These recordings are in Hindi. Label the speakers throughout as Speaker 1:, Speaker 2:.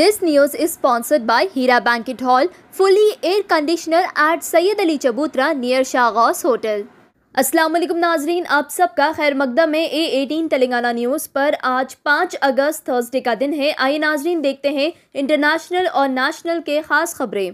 Speaker 1: this news is sponsored by Heera banquet hall fully air conditioner at Syed Ali Chabutra near शाहगास hotel अस्सलाम वालेकुम नाजरीन आप सबका खैर मकदम में ए एटीन तेलंगाना न्यूज़ पर आज पाँच अगस्त थर्सडे का दिन है आइए नाजरीन देखते हैं इंटरनेशनल और नेशनल के ख़ास खबरें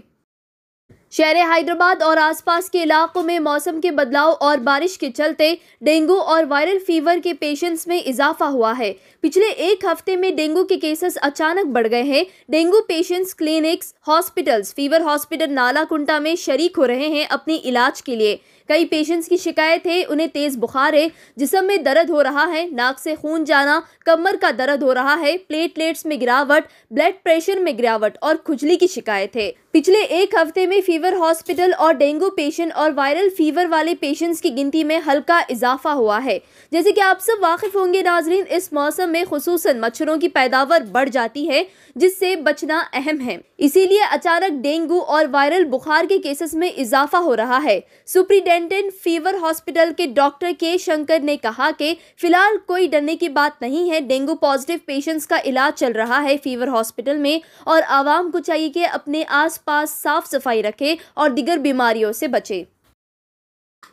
Speaker 1: शहर हैदराबाद और आसपास के इलाकों में मौसम के बदलाव और बारिश के चलते डेंगू और वायरल फीवर के पेशेंट्स में इजाफा हुआ है पिछले एक हफ्ते में डेंगू के केसेस अचानक बढ़ गए हैं dengue patients clinics hospitals fever hospital Nallakunta में शरीक हो रहे हैं अपने इलाज के लिए कई पेशेंट्स की शिकायत है उन्हें तेज़ बुखार है जिसम में दर्द हो रहा है नाक से खून जाना कमर का दर्द हो रहा है प्लेटलेट्स में गिरावट ब्लड प्रेशर में गिरावट और खुजली की शिकायत है पिछले एक हफ्ते में फीवर हॉस्पिटल और डेंगू पेशेंट और वायरल फीवर वाले पेशेंट्स की गिनती में हल्का इजाफा हुआ है जैसे कि आप सब वाकिफ होंगे नाजरीन इस मौसम में खसूस मच्छरों की पैदावार बढ़ जाती है जिससे बचना अहम है इसीलिए अचानक डेंगू और वायरल बुखार के केसेस में इजाफा हो रहा है सुप्रीडेंट टंडन फीवर हॉस्पिटल के डॉक्टर के शंकर ने कहा कि फिलहाल कोई डरने की बात नहीं है डेंगू पॉजिटिव पेशेंट्स का इलाज चल रहा है फीवर हॉस्पिटल में और आवाम को चाहिए कि अपने आसपास साफ सफाई रखें और दिगर बीमारियों से बचें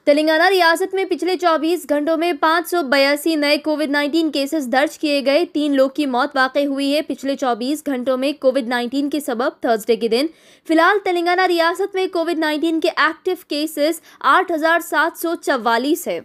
Speaker 1: तेलंगाना रियासत में पिछले 24 घंटों में पाँच नए कोविड 19 केसेस दर्ज किए गए तीन लोग की मौत वाकई हुई है पिछले 24 घंटों में कोविड 19 के सबब थर्सडे के दिन फिलहाल तेलंगाना रियासत में कोविड 19 के एक्टिव केसेस आठ है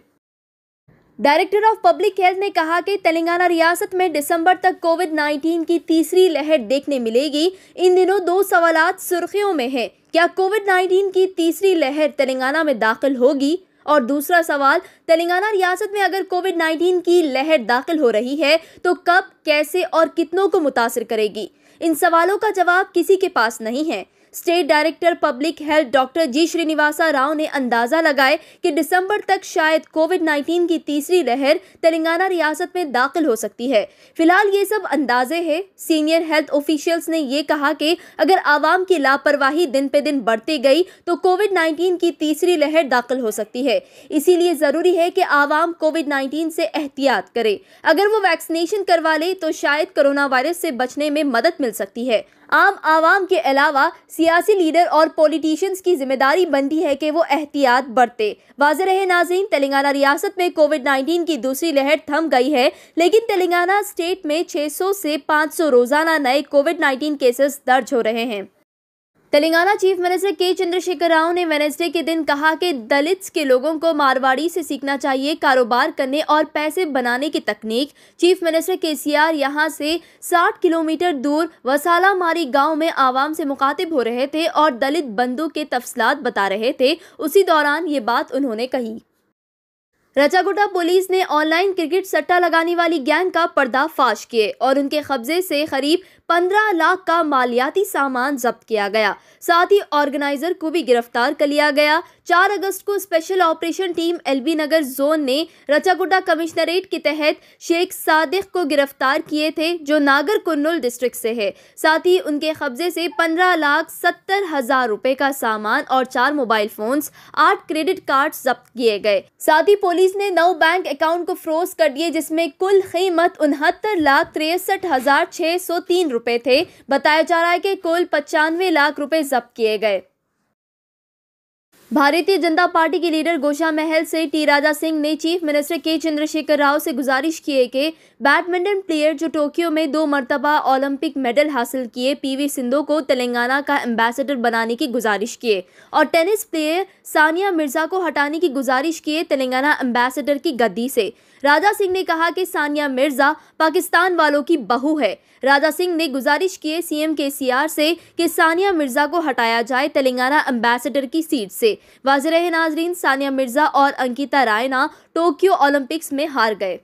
Speaker 1: डायरेक्टर ऑफ पब्लिक हेल्थ ने कहा कि तेलंगाना रियासत में दिसंबर तक कोविड 19 की तीसरी लहर देखने मिलेगी इन दिनों दो सवाल सुर्खियों में हैं क्या कोविड 19 की तीसरी लहर तेलंगाना में दाखिल होगी और दूसरा सवाल तेलंगाना रियासत में अगर कोविड 19 की लहर दाखिल हो रही है तो कब कैसे और कितनों को मुतासर करेगी इन सवालों का जवाब किसी के पास नहीं है state director public health doctor G Srinivasa Rao ने अंदाजा लगाए कि दिसंबर तक शायद कोविड 19 की तीसरी लहर तेलंगाना रियासत में दाखिल हो सकती है फिलहाल ये सब अंदाजे हैं सीनियर हेल्थ ऑफिशियल्स ने ये कहा कि अगर आवाम की लापरवाही दिन पे दिन बढ़ती गई तो कोविड नाइन्टीन की तीसरी लहर दाखिल हो सकती है इसीलिए ज़रूरी है कि आवाम कोविड नाइन्टीन से एहतियात करे अगर वो वैक्सीनेशन करवा ले तो शायद कोरोना वायरस से बचने में मदद मिल सकती है आम आवाम के अलावा सियासी लीडर और पॉलिटिशियंस की जिम्मेदारी बनती है कि वो एहतियात बरते वाज रहे नाजीन तेलंगाना रियासत में कोविड नाइन्टीन की दूसरी लहर थम गई है लेकिन तेलंगाना स्टेट में 600 से 500 रोजाना नए कोविड नाइन्टीन केसेस दर्ज हो रहे हैं तेलंगाना चीफ मिनिस्टर के चंद्रशेखर राव ने वेनेसडे के दिन कहा कि दलित के लोगों को मारवाड़ी से सीखना चाहिए कारोबार करने और पैसे बनाने की तकनीक चीफ मिनिस्टर के सी आर यहाँ से 60 किलोमीटर दूर वसालामारी गांव में आवाम से मुखातिब हो रहे थे और दलित बंधु के तफसलात बता रहे थे उसी दौरान ये बात उन्होंने कही रचागुटा पुलिस ने ऑनलाइन क्रिकेट सट्टा लगाने वाली गैंग का पर्दाफाश किए और उनके कब्जे से करीब 15 लाख का मालियाती सामान जब्त किया गया साथ ही ऑर्गेनाइजर को भी गिरफ्तार कर लिया गया 4 अगस्त को special operation team LB Nagar zone ने रचागुटा कमिश्नरेट के तहत शेख सादिक को गिरफ्तार किए थे जो नागर कन्नुल डिस्ट्रिक्ट से है साथ ही उनके कब्जे से पंद्रह लाख सत्तर हजार रुपये का सामान और चार मोबाइल फोन्स आठ क्रेडिट कार्ड जब्त किए गए साथ ही पुलिस पुलिस ने नौ बैंक अकाउंट को फ्रोज कर दिए जिसमें कुल कीमत उनहत्तर लाख तिरसठ हजार छह सौ तीन रुपए थे बताया जा रहा है कि कुल पचानवे लाख रुपए जब्त किए गए भारतीय जनता पार्टी के लीडर गोशा महल से टी राजा सिंह ने चीफ मिनिस्टर के चंद्रशेखर राव से गुजारिश किए कि बैडमिंटन प्लेयर जो टोक्यो में दो मरतबा ओलंपिक मेडल हासिल किए पीवी सिंधु को तेलंगाना का एम्बेसडर बनाने की गुजारिश किए और टेनिस प्लेयर सानिया मिर्जा को हटाने की गुजारिश किए तेलंगाना एम्बेसडर की गद्दी से राजा सिंह ने कहा कि सानिया मिर्जा पाकिस्तान वालों की बहू है राजा सिंह ने गुजारिश किए सीएम के सी से कि सानिया मिर्जा को हटाया जाए तेलंगाना एम्बेसडर की सीट से वाजर नाजरीन सानिया मिर्जा और अंकिता रायना टोक्यो ओलंपिक्स में हार गए